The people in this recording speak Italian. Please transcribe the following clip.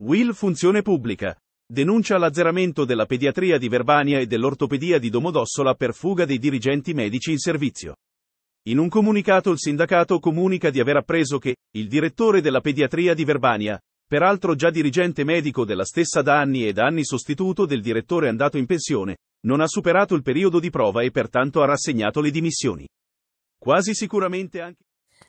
Will Funzione Pubblica. Denuncia l'azzeramento della pediatria di Verbania e dell'ortopedia di Domodossola per fuga dei dirigenti medici in servizio. In un comunicato il sindacato comunica di aver appreso che il direttore della pediatria di Verbania, peraltro già dirigente medico della stessa da anni e da anni sostituto del direttore andato in pensione, non ha superato il periodo di prova e pertanto ha rassegnato le dimissioni. Quasi sicuramente anche